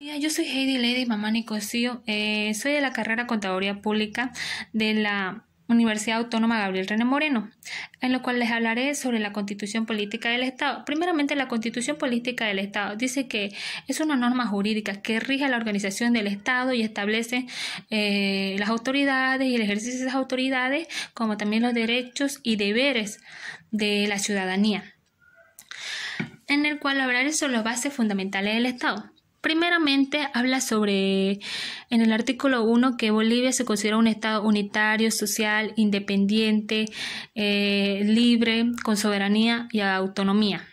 Yo soy Heidi Lady Mamá Nicosio, eh, soy de la carrera Contaduría Pública de la Universidad Autónoma Gabriel René Moreno, en lo cual les hablaré sobre la Constitución Política del Estado. Primeramente, la Constitución Política del Estado dice que es una norma jurídica que rige la organización del Estado y establece eh, las autoridades y el ejercicio de esas autoridades, como también los derechos y deberes de la ciudadanía, en el cual hablaré sobre las bases fundamentales del Estado. Primeramente habla sobre, en el artículo 1, que Bolivia se considera un Estado unitario, social, independiente, eh, libre, con soberanía y autonomía.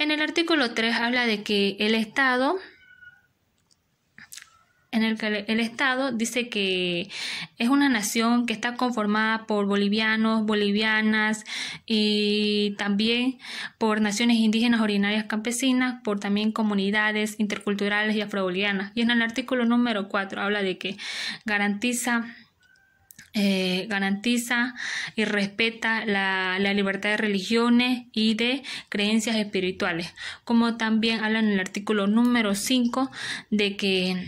En el artículo 3 habla de que el Estado en el que el Estado dice que es una nación que está conformada por bolivianos, bolivianas y también por naciones indígenas originarias campesinas, por también comunidades interculturales y afrobolivianas. Y en el artículo número 4 habla de que garantiza eh, garantiza y respeta la, la, libertad de religiones y de creencias espirituales, como también habla en el artículo número 5 de que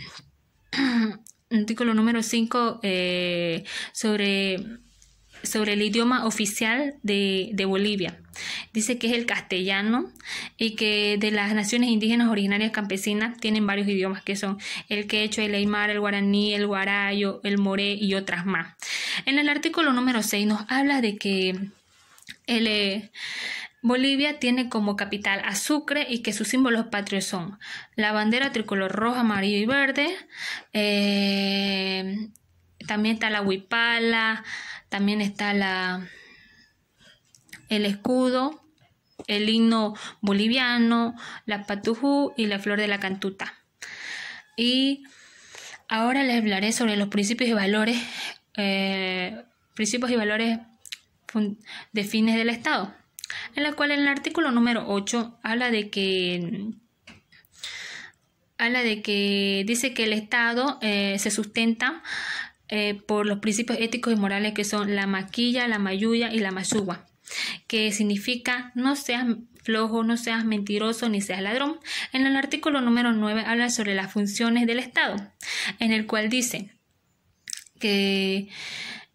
artículo número 5 eh, sobre, sobre el idioma oficial de, Bolivia. Dice que es el castellano y que de las naciones indígenas originarias campesinas tienen varios idiomas que son el quecho, el aymar, el guaraní, el guarayo, el moré y otras más. En el artículo número 6 nos habla de que Bolivia tiene como capital a Sucre y que sus símbolos patrios son la bandera tricolor roja, amarillo y verde. Eh, también está la huipala, también está la, el escudo, el himno boliviano, la patujú y la flor de la cantuta. Y ahora les hablaré sobre los principios y valores, eh, principios y valores de fines del Estado, en la cual en el artículo número 8 habla de que habla de que dice que el Estado eh, se sustenta eh, por los principios éticos y morales que son la maquilla, la mayuya y la masuga que significa no seas flojo, no seas mentiroso ni seas ladrón. En el artículo número 9 habla sobre las funciones del Estado, en el cual dice que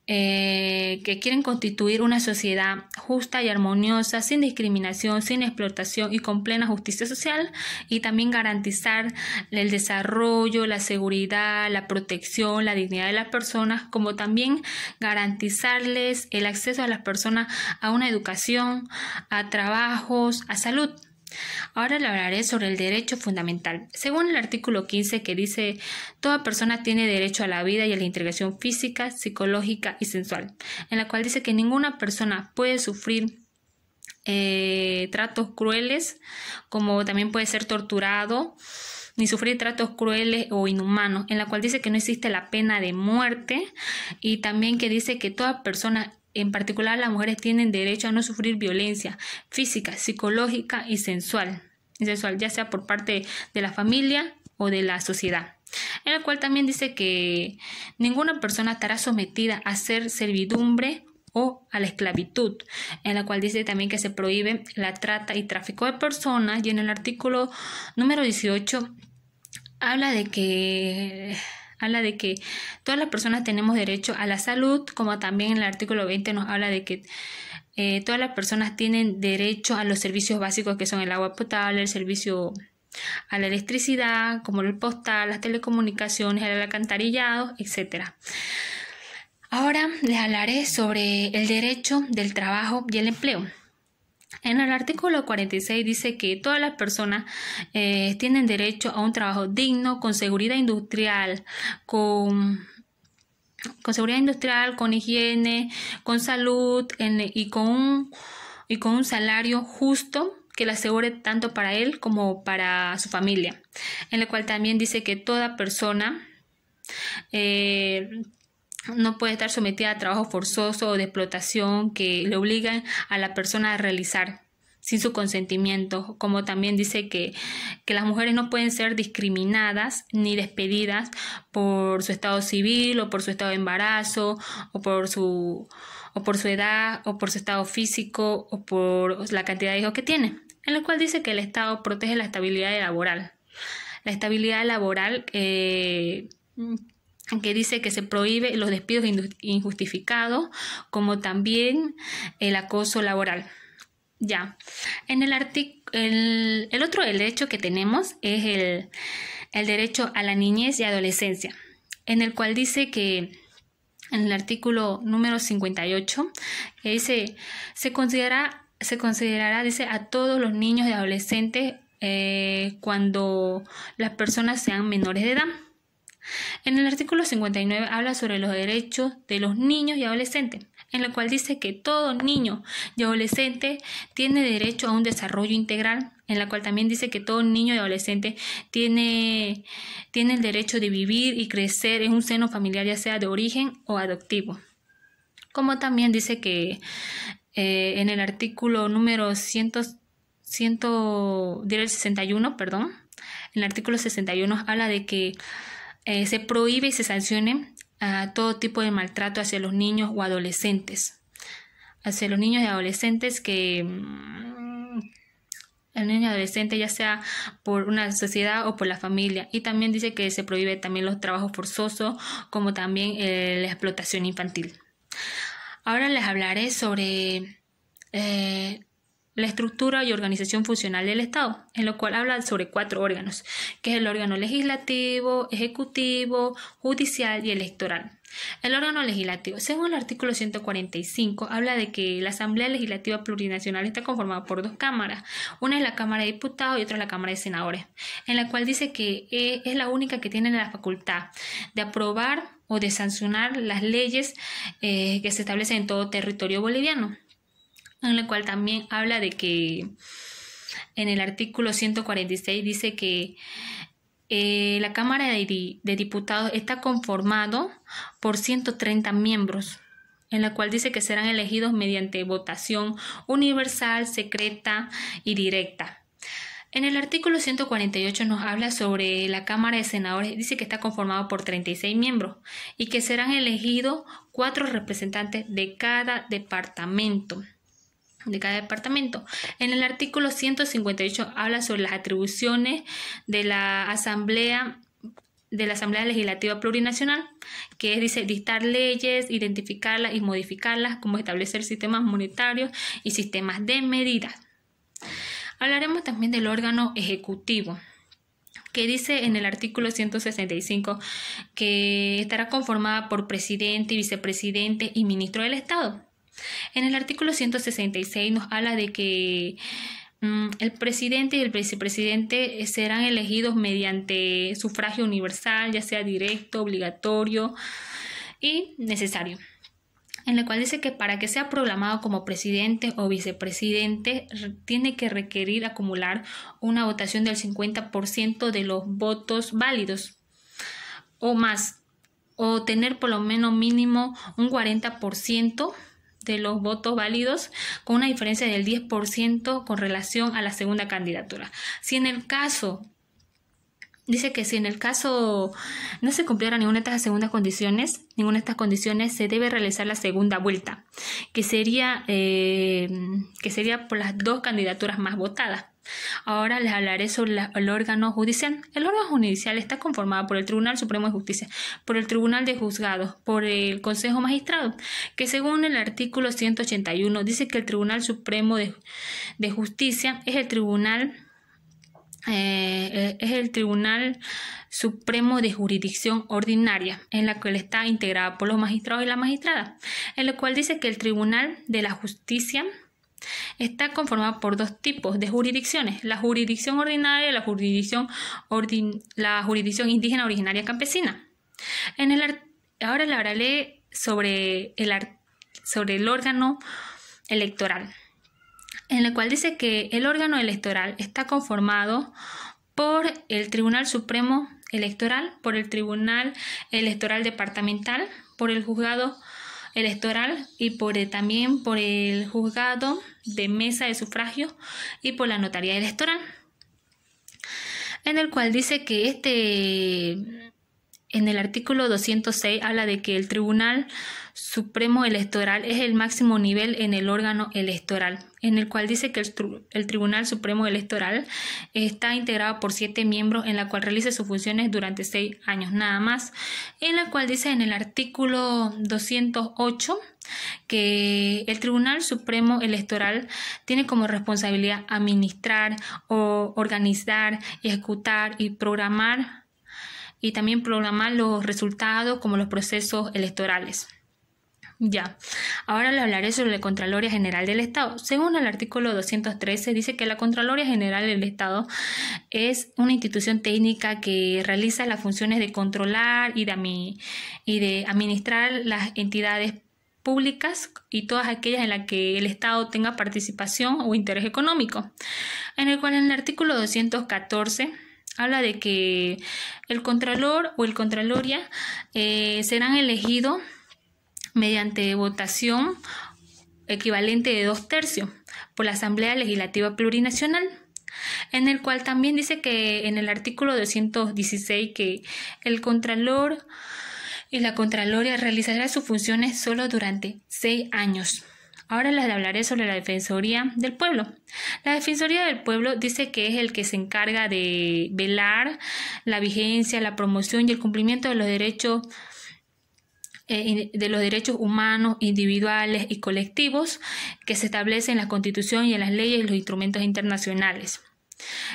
eh, que quieren constituir una sociedad justa y armoniosa, sin discriminación, sin explotación y con plena justicia social, y también garantizar el desarrollo, la seguridad, la protección, la dignidad de las personas, como también garantizarles el acceso a las personas a una educación, a trabajos, a salud. Ahora hablaré sobre el derecho fundamental. Según el artículo 15 que dice, toda persona tiene derecho a la vida y a la integración física, psicológica y sensual, en la cual dice que ninguna persona puede sufrir eh, tratos crueles, como también puede ser torturado, ni sufrir tratos crueles o inhumanos, en la cual dice que no existe la pena de muerte y también que dice que toda persona en particular las mujeres tienen derecho a no sufrir violencia física, psicológica y sensual, ya sea por parte de la familia o de la sociedad. En la cual también dice que ninguna persona estará sometida a ser servidumbre o a la esclavitud, en la cual dice también que se prohíbe la trata y tráfico de personas y en el artículo número 18 habla de que habla de que todas las personas tenemos derecho a la salud, como también en el artículo 20 nos habla de que eh, todas las personas tienen derecho a los servicios básicos que son el agua potable, el servicio a la electricidad, como el postal, las telecomunicaciones, el alcantarillado, etc. Ahora les hablaré sobre el derecho del trabajo y el empleo. En el artículo 46 dice que todas las personas eh, tienen derecho a un trabajo digno, con seguridad industrial, con, seguridad industrial, con higiene, con salud y, con un, salario justo que le asegure tanto para él como para su familia. En el cual también dice que toda persona eh, no puede estar sometida a trabajo forzoso o de explotación que le obligan a la persona a realizar sin su consentimiento, como también dice que, las mujeres no pueden ser discriminadas ni despedidas por su estado civil o por su estado de embarazo o por su, o por su edad o por su estado físico o por la cantidad de hijos que tiene, en lo cual dice que el Estado protege la estabilidad laboral. La estabilidad laboral eh, que dice que se prohíbe los despidos injustificados, como también el acoso laboral. Ya. En el otro derecho que tenemos es el, derecho a la niñez y adolescencia, en el cual dice que en el artículo número 58, se considera, se considerará, dice, a todos los niños y adolescentes eh, cuando las personas sean menores de edad. En el artículo 59 habla sobre los derechos de los niños y adolescentes, en la cual dice que todo niño y adolescente tiene derecho a un desarrollo integral, en la cual también dice que todo niño y adolescente tiene, tiene el derecho de vivir y crecer en un seno familiar, ya sea de origen o adoptivo. Como también dice que eh, en el artículo número 100, 100 61, perdón, en el artículo 61 habla de que eh, se prohíbe y se sancione todo tipo de maltrato hacia los niños o adolescentes. Hacia los niños y adolescentes que mm, el niño y adolescente ya sea por una sociedad o por la familia. Y también dice que se prohíbe también los trabajos forzosos como también eh, la explotación infantil. Ahora les hablaré sobre eh, la estructura y organización funcional del Estado, en lo cual habla sobre cuatro órganos, que es el órgano legislativo, ejecutivo, judicial y electoral. El órgano legislativo, según el artículo 145, habla de que la Asamblea Legislativa Plurinacional está conformada por dos cámaras, una es la Cámara de Diputados y otra es la Cámara de Senadores, en la cual dice que eh, es la única que tiene la facultad de aprobar o de sancionar las leyes eh, que se establecen en todo territorio boliviano en la cual también habla de que en el artículo 146 dice que eh, la Cámara de, de, Diputados está conformado por 130 miembros, en la cual dice que serán elegidos mediante votación universal, secreta y directa. En el artículo 148 nos habla sobre la Cámara de Senadores, dice que está conformado por 36 miembros y que serán elegidos cuatro representantes de cada departamento de cada departamento. En el artículo 158 habla sobre las atribuciones de la Asamblea de la Asamblea Legislativa Plurinacional, que es, dice, dictar leyes, identificarlas y modificarlas, como establecer sistemas monetarios y sistemas de medidas. Hablaremos también del órgano ejecutivo, que dice en el artículo 165 que estará conformada por presidente, vicepresidente y ministro del Estado. En el artículo 166 nos habla de que mm, el presidente y el vicepresidente serán elegidos mediante sufragio universal, ya sea directo, obligatorio y necesario en el cual dice que para que sea programado como presidente o vicepresidente tiene que requerir acumular una votación del 50% de los votos válidos o más, o tener por lo menos mínimo un 40% de los votos válidos, con una diferencia del 10% con relación a la segunda candidatura. Si en el caso Dice que si en el caso no se cumpliera ninguna de estas segundas condiciones, ninguna de estas condiciones, se debe realizar la segunda vuelta, que sería, eh, que sería por las dos candidaturas más votadas. Ahora les hablaré sobre el órgano judicial. El órgano judicial está conformado por el Tribunal Supremo de Justicia, por el Tribunal de Juzgados, por el Consejo Magistrado, que según el artículo 181 dice que el Tribunal Supremo de, de Justicia es el tribunal eh, es el Tribunal Supremo de Jurisdicción Ordinaria, en la cual está integrada por los magistrados y la magistrada, en lo cual dice que el Tribunal de la Justicia Está conformada por dos tipos de jurisdicciones, la jurisdicción ordinaria y la jurisdicción, indígena originaria campesina. En el ahora le hablaré sobre el, sobre el órgano electoral, en el cual dice que el órgano electoral está conformado por el Tribunal Supremo Electoral, por el Tribunal Electoral Departamental, por el Juzgado electoral y por, también por el juzgado de mesa de sufragio y por la notaría electoral, en el cual dice que este, en el artículo 206 habla de que el tribunal Supremo Electoral es el máximo nivel en el órgano electoral, en el cual dice que el, Tribunal Supremo Electoral está integrado por siete miembros, en la cual realiza sus funciones durante seis años nada más, en la cual dice en el artículo 208 que el Tribunal Supremo Electoral tiene como responsabilidad administrar o organizar, ejecutar y programar y también programar los resultados como los procesos electorales. Ya, ahora le hablaré sobre la Contraloría General del Estado. Según el artículo 213, dice que la Contraloría General del Estado es una institución técnica que realiza las funciones de controlar y de, y de administrar las entidades públicas y todas aquellas en las que el Estado tenga participación o interés económico, en el cual el artículo 214 habla de que el Contralor o el Contraloria eh, serán elegidos mediante votación equivalente de dos tercios por la Asamblea Legislativa Plurinacional, en el cual también dice que en el artículo 216 que el Contralor y la Contraloria realizarán sus funciones solo durante seis años. Ahora les hablaré sobre la Defensoría del Pueblo. La Defensoría del Pueblo dice que es el que se encarga de velar la vigencia, la promoción y el cumplimiento de los derechos eh, de los derechos humanos individuales y colectivos que se establecen en la Constitución y en las leyes y los instrumentos internacionales,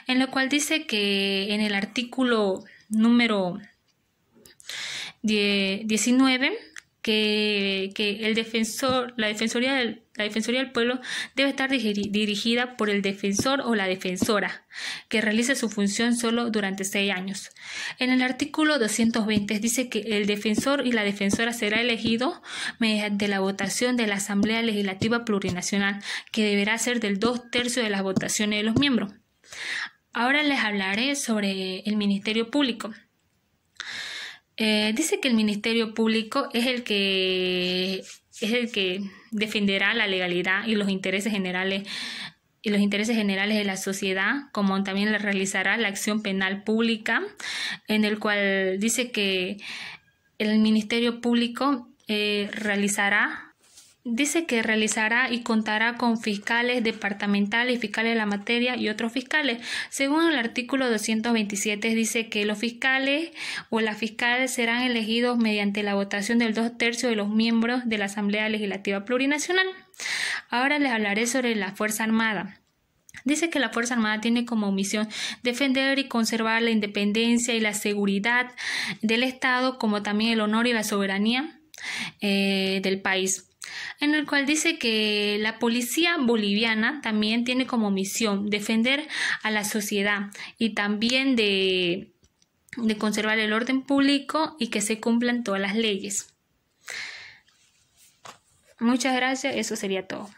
en lo cual dice que en el artículo número 19 que, que el defensor, la Defensoría del la Defensoría del Pueblo debe estar dirigida por el defensor o la defensora, que realice su función solo durante seis años. En el artículo 220 dice que el defensor y la defensora será elegido mediante la votación de la Asamblea Legislativa Plurinacional, que deberá ser del dos tercios de las votaciones de los miembros. Ahora les hablaré sobre el Ministerio Público. Eh, dice que el Ministerio Público es el que es el que defenderá la legalidad y los intereses generales y los intereses generales de la sociedad, como también realizará la acción penal pública, en el cual dice que el Ministerio Público eh, realizará Dice que realizará y contará con fiscales departamentales, fiscales de la materia y otros fiscales. Según el artículo 227 dice que los fiscales o las fiscales serán elegidos mediante la votación del dos tercios de los miembros de la Asamblea Legislativa Plurinacional. Ahora les hablaré sobre la Fuerza Armada. Dice que la Fuerza Armada tiene como misión defender y conservar la independencia y la seguridad del Estado, como también el honor y la soberanía eh, del país en el cual dice que la policía boliviana también tiene como misión defender a la sociedad y también de, conservar el orden público y que se cumplan todas las leyes. Muchas gracias, eso sería todo.